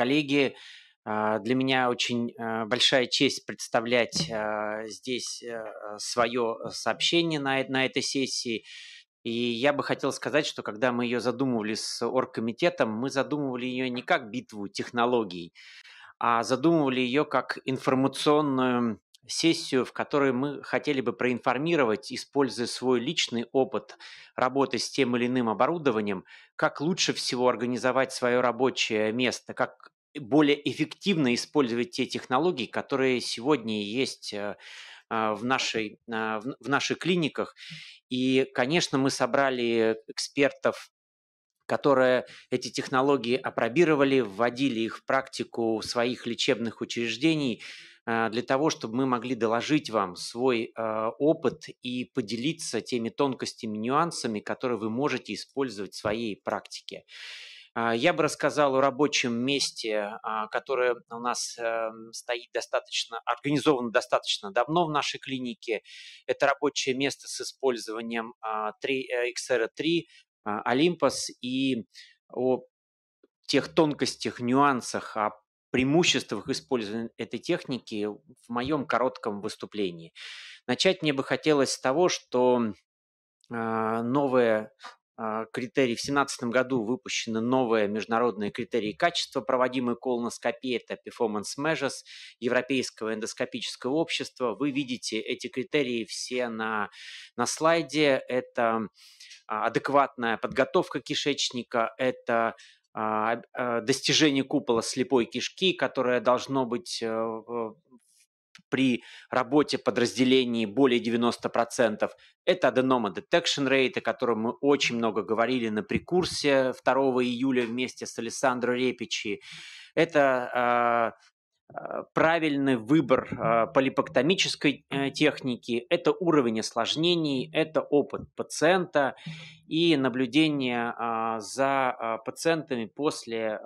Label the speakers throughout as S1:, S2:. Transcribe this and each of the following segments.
S1: коллеги. А, для меня очень а, большая честь представлять а, здесь э, свое сообщение на, на этой сессии. И я бы хотел сказать, что когда мы ее задумывали с оргкомитетом, мы задумывали ее не как битву технологий, а задумывали ее как информационную сессию, в которой мы хотели бы проинформировать, используя свой личный опыт работы с тем или иным оборудованием, как лучше всего организовать свое рабочее место, как более эффективно использовать те технологии, которые сегодня есть э, а, в, нашей, а, в наших клиниках. И, конечно, мы собрали экспертов которые эти технологии опробировали, вводили их в практику своих лечебных учреждений а, для того, чтобы мы могли доложить вам свой опыт и поделиться теми тонкостями, нюансами, которые вы можете использовать в своей практике. А, я бы рассказал о рабочем месте, а, которое у нас эм, стоит достаточно, организовано достаточно давно в нашей клинике. Это рабочее место с использованием 3, XR 3, Olympus и о тех тонкостях, нюансах, о преимуществах использования этой техники в моем коротком выступлении. Начать мне бы хотелось с того, что а, новое. А, критерий. В 2017 году выпущены новые международные критерии качества проводимые колоноскопии, это Performance Measures Европейского эндоскопического общества. Вы видите эти критерии все на, на слайде. Это а, адекватная подготовка кишечника, это а, достижение купола слепой кишки, которое должно быть э, при работе подразделений более 90%. Это аденома detection rate, о котором мы очень много говорили на прикурсе 2 июля вместе с Александром Репичи. Это а, а, правильный выбор а, полипоктомической э, техники, это уровень осложнений, это опыт пациента и наблюдение за пациентами после,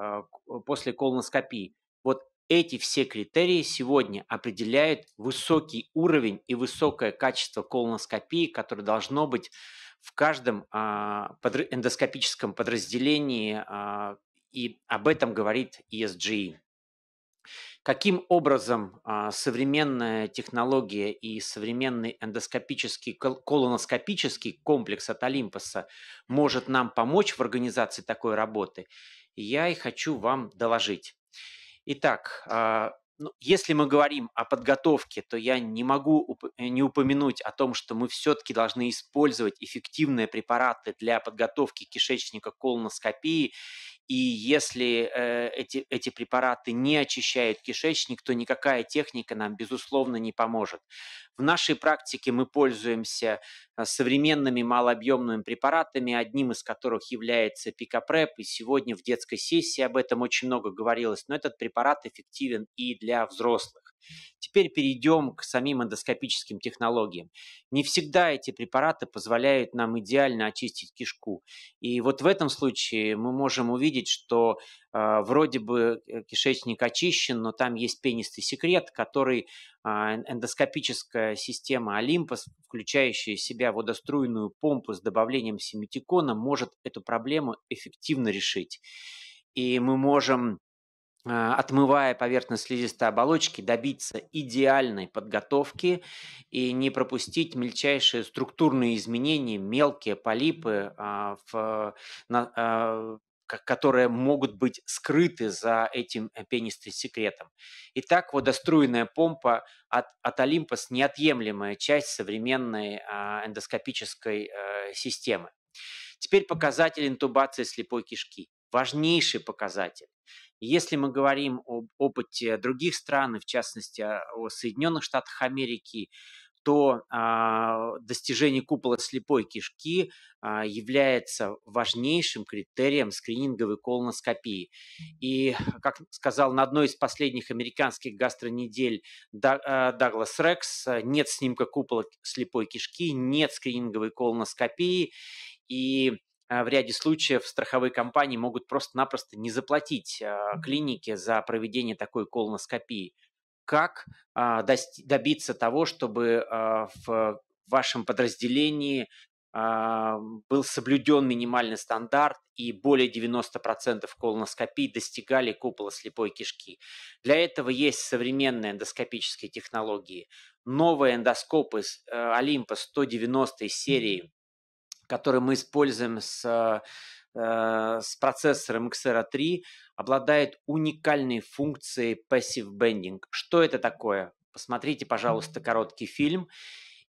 S1: после колоноскопии. Вот эти все критерии сегодня определяют высокий уровень и высокое качество колоноскопии, которое должно быть в каждом а, эндоскопическом подразделении, а, и об этом говорит ESG. E. Каким образом а, современная технология и современный эндоскопический, колоноскопический комплекс от Олимпоса может нам помочь в организации такой работы, я и хочу вам доложить. Итак, а, ну, если мы говорим о подготовке, то я не могу э, не упомянуть о том, что мы все-таки должны использовать эффективные препараты для подготовки кишечника к колоноскопии и если э, эти, эти препараты не очищают кишечник, то никакая техника нам, безусловно, не поможет. В нашей практике мы пользуемся э, современными малообъемными препаратами, одним из которых является пикапреп. И сегодня в детской сессии об этом очень много говорилось, но этот препарат эффективен и для взрослых. Теперь перейдем к самим эндоскопическим технологиям. Не всегда эти препараты позволяют нам идеально очистить кишку. И вот в этом случае мы можем увидеть, что э, вроде бы э, кишечник очищен, но там есть пенистый секрет, который э, эндоскопическая система Олимпос, включающая в себя водоструйную помпу с добавлением семитикона, может эту проблему эффективно решить. И мы можем а, отмывая поверхность слизистой оболочки, добиться идеальной подготовки и не пропустить мельчайшие структурные изменения, мелкие полипы, а, в, на, а, которые могут быть скрыты за этим э, пенистым секретом. Итак, водоструйная помпа от, от Олимпос неотъемлемая часть современной эндоскопической э, системы. Теперь показатель интубации слепой кишки важнейший показатель. Если мы говорим об опыте других стран, в частности о Соединенных Штатах Америки, то э, достижение купола слепой кишки э, является важнейшим критерием скрининговой колоноскопии. И, как сказал на одной из последних американских гастронедель а, Даглас Рекс, нет снимка купола слепой кишки, нет скрининговой колоноскопии. И а, в ряде случаев страховые компании могут просто-напросто не заплатить а, клинике за проведение такой колоноскопии. Как а, добиться того, чтобы в вашем подразделении был соблюден минимальный стандарт и более 90% колоноскопий достигали купола слепой кишки. Для этого есть современные эндоскопические технологии. Новые эндоскопы Olympus 190 э, серии который мы используем с, с процессором XR3, обладает уникальной функцией Passive Bending. Что это такое? Посмотрите, пожалуйста, короткий фильм.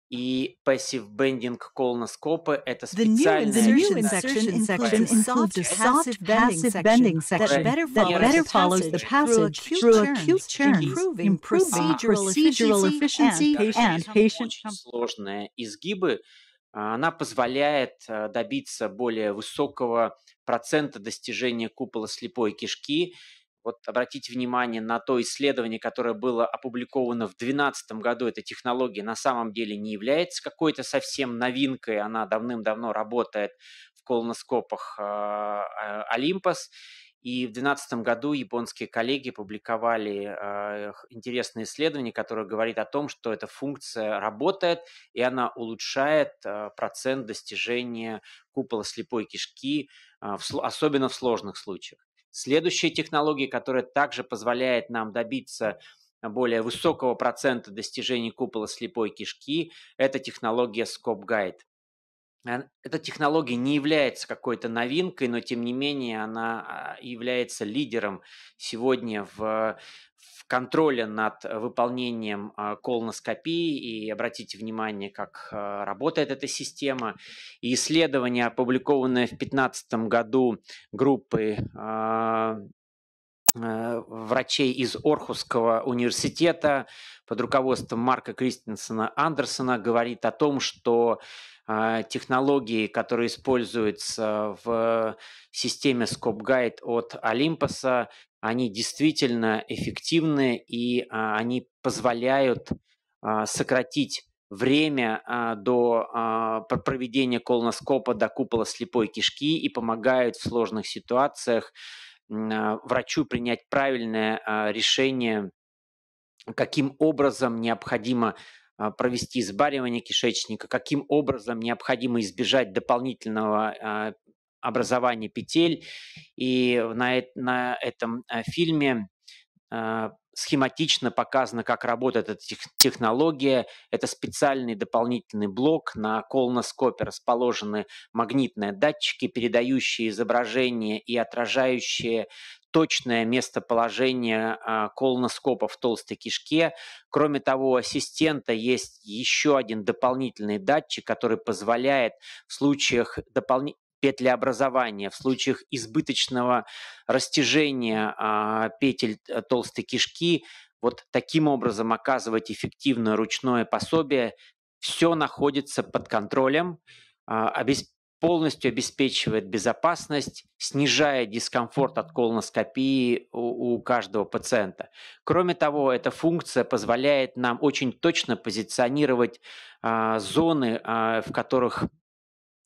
S1: И Passive Bending колоноскопы – это специальная... The new insertion section includes a soft passive bending section that better follows the passage through acute churn, improving procedural efficiency and patient... Очень сложные изгибы – а, она позволяет э, добиться более высокого процента достижения купола слепой кишки. Вот обратите внимание на то исследование, которое было опубликовано в 2012 году. Эта технология на самом деле не является какой-то совсем новинкой. Она давным-давно работает в колоноскопах а, а, Олимпос. Э, и в 2012 году японские коллеги публиковали э, интересное исследование, которое говорит о том, что эта функция работает, и она улучшает э, процент достижения купола слепой кишки, э, в, особенно в сложных случаях. Следующая технология, которая также позволяет нам добиться более высокого процента достижения купола слепой кишки, это технология Scope Guide эта технология не является какой-то новинкой, но тем не менее она а, является лидером сегодня в, в контроле над выполнением а, колоноскопии. И обратите внимание, как а, работает эта система. И исследование, опубликованное в 2015 году группой Э, врачей из Орхусского университета под руководством Марка Кристенсена Андерсона говорит о том, что э, технологии, которые используются в системе Scope Guide от Олимпоса, они действительно эффективны и э, они позволяют сократить время до проведения колоноскопа до купола слепой кишки и помогают в сложных ситуациях а, врачу принять правильное а, решение, каким образом необходимо а, провести сбаривание кишечника, каким образом необходимо избежать дополнительного образования петель. И на этом фильме Э, схематично показано, как работает эта технология. Это специальный дополнительный блок. На колоноскопе расположены магнитные датчики, передающие изображение и отражающие точное местоположение э, колоноскопа в толстой кишке. Кроме того, у ассистента есть еще один дополнительный датчик, который позволяет в случаях допол петлеобразования, в случаях избыточного растяжения а, петель э, толстой кишки, вот таким образом оказывать эффективное ручное пособие, все находится под контролем, а, полностью обеспечивает безопасность, снижая дискомфорт от колоноскопии у, у каждого пациента. Кроме того, эта функция позволяет нам очень точно позиционировать э, зоны, э, в которых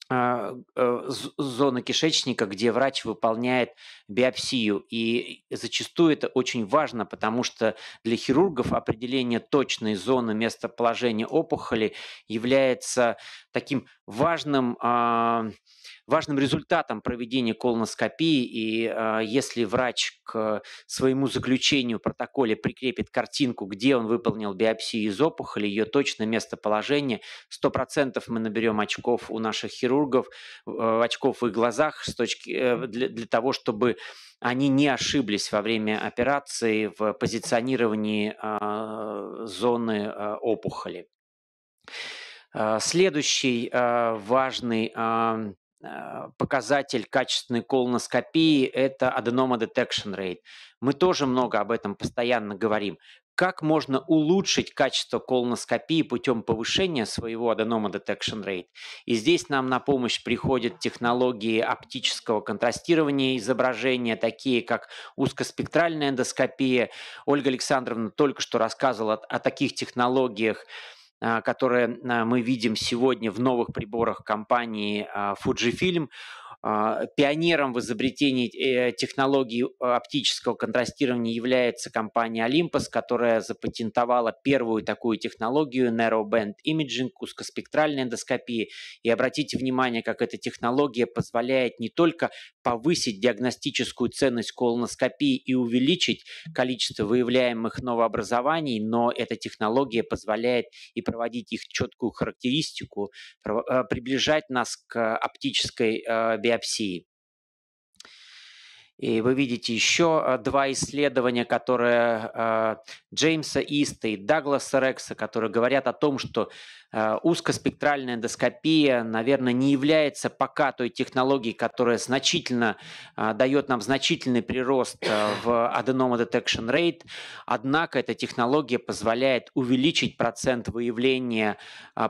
S1: а, э, зоны кишечника, где врач выполняет биопсию. И зачастую это очень важно, потому что для хирургов определение точной зоны местоположения опухоли является таким важным а, важным результатом проведения колоноскопии. И э, если врач к своему заключению в протоколе прикрепит картинку, где он выполнил биопсию из опухоли, ее точное местоположение, 100% мы наберем очков у наших хирургов, э, очков в их глазах с точки, э, для, для того, чтобы они не ошиблись во время операции в позиционировании э, зоны э, опухоли. Следующий важный Э, показатель качественной колоноскопии – это аденома detection rate. Мы тоже много об этом постоянно говорим. Как можно улучшить качество колоноскопии путем повышения своего аденома detection rate? И здесь нам на помощь приходят технологии оптического контрастирования изображения, такие как узкоспектральная эндоскопия. Ольга Александровна только что рассказывала о, о таких технологиях, а, которые а, мы видим сегодня в новых приборах компании а, Fujifilm, а, пионером в изобретении э, технологии э, оптического контрастирования является компания Olympus, которая запатентовала первую такую технологию Narrow Band Imaging, узкоспектральной эндоскопии. И обратите внимание, как эта технология позволяет не только повысить диагностическую ценность колоноскопии и увеличить количество выявляемых новообразований, но эта технология позволяет и проводить их четкую характеристику, э, приближать нас к оптической биометрии биопсии. И вы видите еще а, два исследования, которые а, Джеймса Иста и Дагласа Рекса, которые говорят о том, что Э, узкоспектральная эндоскопия, наверное, не является пока той технологией, которая значительно э, дает нам значительный прирост э, в аденома detection rate. Однако эта технология позволяет увеличить процент выявления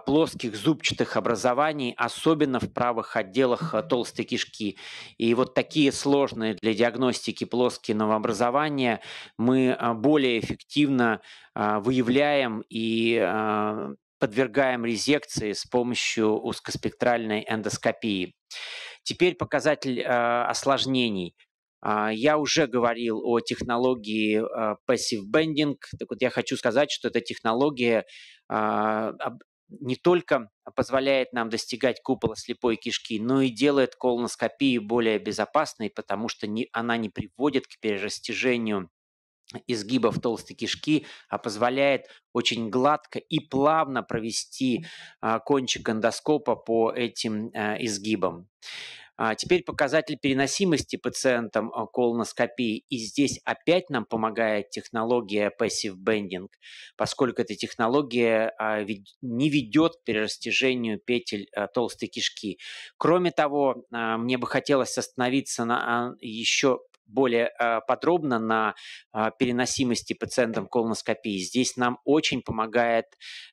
S1: плоских зубчатых образований, особенно в правых отделах толстой кишки. И вот такие сложные для диагностики плоские новообразования мы более эффективно выявляем и подвергаем резекции с помощью узкоспектральной эндоскопии. Теперь показатель э, осложнений. А, я уже говорил о технологии э, passive bending. Так вот, я хочу сказать, что эта технология а, не только позволяет нам достигать купола слепой кишки, но и делает колоноскопию более безопасной, потому что не, она не приводит к перерастяжению изгибов толстой кишки, а позволяет очень гладко и плавно провести а, кончик эндоскопа по этим а, изгибам. А, теперь показатель переносимости пациентам колоноскопии. И здесь опять нам помогает технология Passive Bending, поскольку эта технология не ведет к перерастяжению петель толстой кишки. Кроме того, мне бы хотелось остановиться на еще более э, подробно на а, переносимости пациентам колоноскопии. Здесь нам очень помогает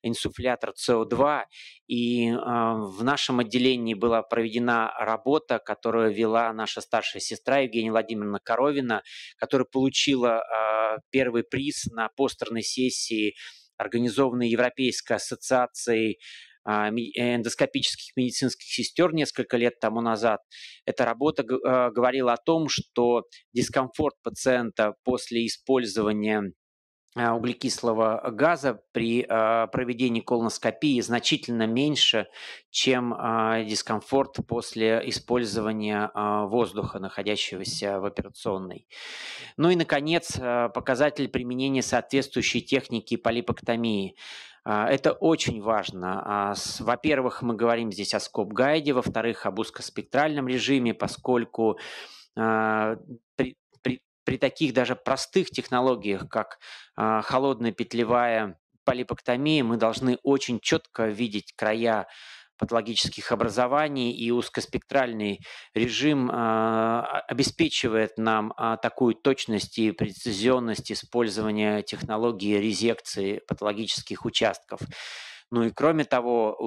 S1: инсуфлятор СО2, и а, в нашем отделении была проведена работа, которую вела наша старшая сестра Евгения Владимировна Коровина, которая получила а, первый приз на постерной сессии организованной Европейской ассоциацией а, э, эндоскопических медицинских сестер несколько лет тому назад. Эта работа э, говорила о том, что дискомфорт пациента после использования э, углекислого газа при проведении колоноскопии значительно меньше, чем дискомфорт после использования воздуха, находящегося в операционной. Ну и, наконец, показатель применения соответствующей техники полипоктомии. А, это очень важно. А, во-первых, мы говорим здесь о скоп-гайде, во-вторых, об узкоспектральном режиме, поскольку а, при, при, при таких даже простых технологиях, как холодная петлевая полипоктомия, мы должны очень четко видеть края патологических образований и узкоспектральный режим а, а, обеспечивает нам а, такую точность и прецизионность использования технологии резекции патологических участков. Ну и кроме того,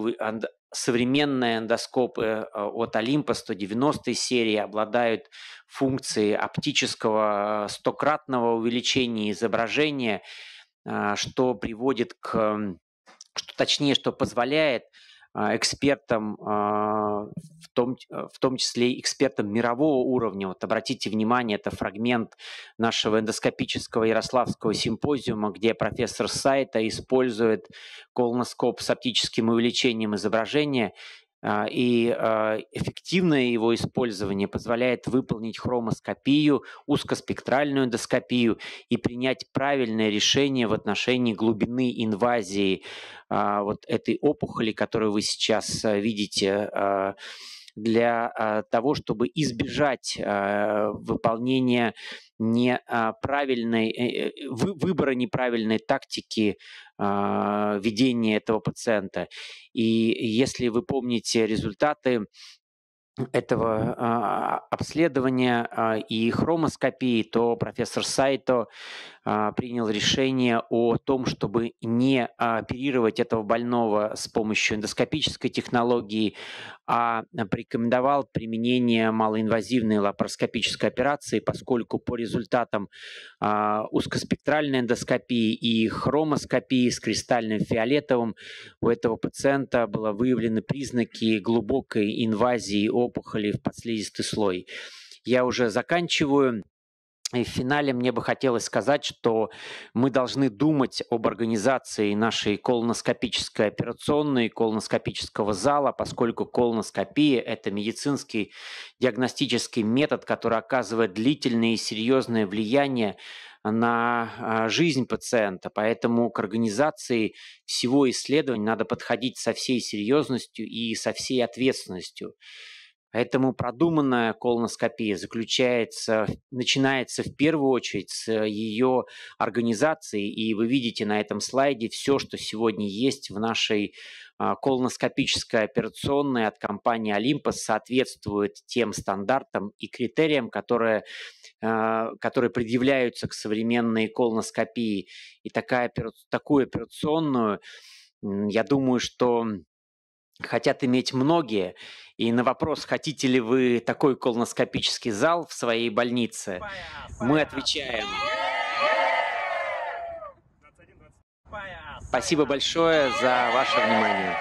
S1: современные эндоскопы э, от Олимпа 190 серии обладают функцией оптического э, стократного увеличения изображения, что приводит к, что, точнее, что позволяет а, экспертом, а, в том, а, в том числе и экспертом мирового уровня. Вот обратите внимание, это фрагмент нашего эндоскопического Ярославского симпозиума, где профессор Сайта использует колоноскоп с оптическим увеличением изображения а, и а, эффективное его использование позволяет выполнить хромоскопию, узкоспектральную эндоскопию и принять правильное решение в отношении глубины инвазии а, вот этой опухоли, которую вы сейчас видите для а, того, чтобы избежать а, выполнения неправильной, а, э, э, выбора неправильной тактики ведения этого пациента. И если вы помните результаты этого обследования и хромоскопии, то профессор Сайто а, принял решение о том, чтобы не оперировать этого больного с помощью эндоскопической технологии, а порекомендовал применение малоинвазивной лапароскопической операции, поскольку по результатам а, узкоспектральной эндоскопии и хромоскопии с кристальным фиолетовым у этого пациента было выявлены признаки глубокой инвазии опухоли в подслизистый слой. Я уже заканчиваю. И в финале мне бы хотелось сказать, что мы должны думать об организации нашей колоноскопической операционной, колоноскопического зала, поскольку колоноскопия – это медицинский диагностический метод, который оказывает длительное и серьезное влияние на а, жизнь пациента. Поэтому к организации всего исследования надо подходить со всей серьезностью и со всей ответственностью. Поэтому продуманная колоноскопия заключается, начинается в первую очередь с э, ее организации, и вы видите на этом слайде все, что сегодня есть в нашей а, колоноскопической операционной от компании Olympus соответствует тем стандартам и критериям, которые, а, которые предъявляются к современной колоноскопии. И такая, такую операционную, я думаю, что хотят иметь многие. И на вопрос, хотите ли вы такой колоноскопический зал в своей больнице, мы отвечаем. Спасибо большое за ваше внимание.